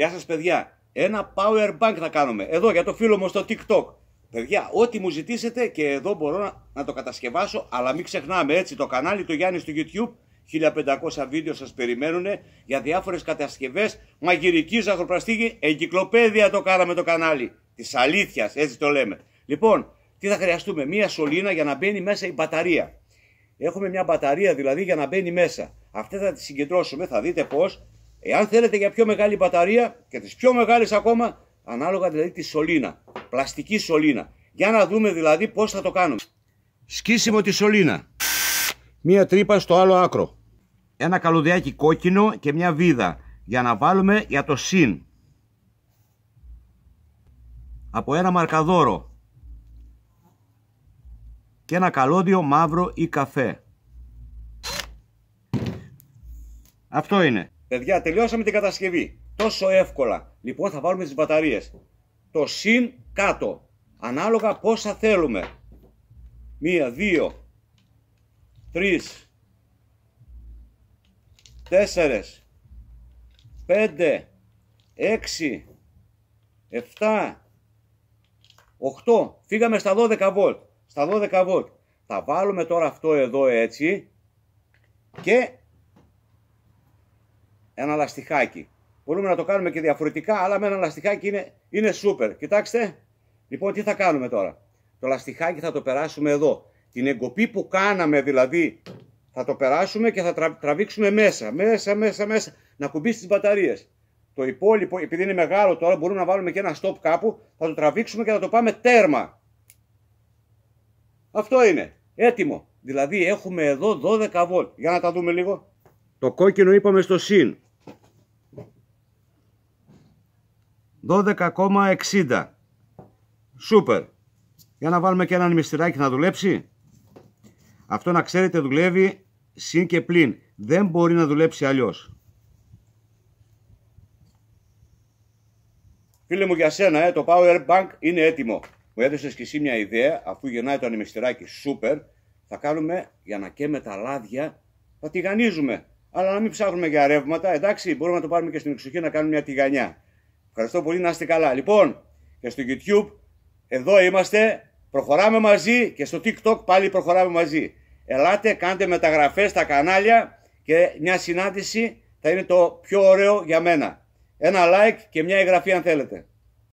Γεια σας παιδιά, ένα power bank θα κάνουμε. Εδώ για το φίλο μου στο TikTok. Παιδιά, ό,τι μου ζητήσετε και εδώ μπορώ να, το κατασκευάσω, αλλά μην ξεχνάμε έτσι το κανάλι του Γιάννης στο YouTube 1500 βίντεο σας περιμένουν για διάφορες κατασκευές μαγειρική, ζαχροπραστήγη, εγκυκλοπαίδεια το κάναμε το κανάλι της αλήθειας έτσι το λέμε λοιπόν τι θα χρειαστούμε μια σωλήνα για να μπαίνει μέσα η μπαταρία έχουμε μια μπαταρία δηλαδή για να μπαίνει μέσα αυτή θα τη συγκεντρώσουμε θα δείτε πως Εάν θέλετε για πιο μεγάλη μπαταρία και τις πιο μεγάλες ακόμα, ανάλογα δηλαδή τη σωλήνα, πλαστική σωλήνα. Για να δούμε δηλαδή πώς θα το κάνουμε. Σκίσιμο τη σωλήνα. Μία τρύπα στο άλλο άκρο. Ένα καλωδιάκι κόκκινο και μια βίδα για να βάλουμε για το συν. Από ένα μαρκαδόρο. Και ένα καλώδιο μαύρο ή καφέ. Αυτό είναι. Παιδιά, τελειώσαμε την κατασκευή. Τόσο εύκολα. Λοιπόν, θα βάλουμε τις μπαταρίες. Το συν κάτω. Ανάλογα πόσα θέλουμε. Μία, δύο, τρεις, τέσσερες, πέντε, έξι, εφτά, οχτώ. Φύγαμε στα 12 βολτ. Στα 12 βολτ. Θα βάλουμε τώρα αυτό εδώ έτσι και ένα λαστιχάκι. Μπορούμε να το κάνουμε και διαφορετικά, αλλά με ένα λαστιχάκι είναι, είναι super. Κοιτάξτε, λοιπόν τι θα κάνουμε τώρα. Το λαστιχάκι θα το περάσουμε εδώ. Την εγκοπή που κάναμε δηλαδή θα το περάσουμε και θα τραβήξουμε μέσα, μέσα, μέσα, μέσα, να κουμπίσει τις μπαταρίες. Το υπόλοιπο, επειδή είναι μεγάλο τώρα, μπορούμε να βάλουμε και ένα stop κάπου, θα το τραβήξουμε και θα το πάμε τέρμα. Αυτό είναι. Έτοιμο. Δηλαδή έχουμε εδώ 12 βολτ. Για να τα δούμε λίγο. Το κόκκινο είπαμε στο συν. 12,60. Σούπερ. Για να βάλουμε και έναν μυστηράκι να δουλέψει. Αυτό να ξέρετε δουλεύει συν και πλην. Δεν μπορεί να δουλέψει αλλιώς. Φίλε μου για σένα, ε, το Power Bank είναι έτοιμο. Μου έδωσες και εσύ μια ιδέα, αφού γεννάει το ανεμιστηράκι σούπερ, θα κάνουμε για να καίμε τα λάδια, θα τηγανίζουμε. Αλλά να μην ψάχνουμε για ρεύματα, εντάξει, μπορούμε να το πάρουμε και στην εξοχή να κάνουμε μια τηγανιά. Ευχαριστώ πολύ, να είστε καλά. Λοιπόν, και στο YouTube, εδώ είμαστε, προχωράμε μαζί και στο TikTok πάλι προχωράμε μαζί. Ελάτε, κάντε μεταγραφές στα κανάλια και μια συνάντηση θα είναι το πιο ωραίο για μένα. Ένα like και μια εγγραφή αν θέλετε.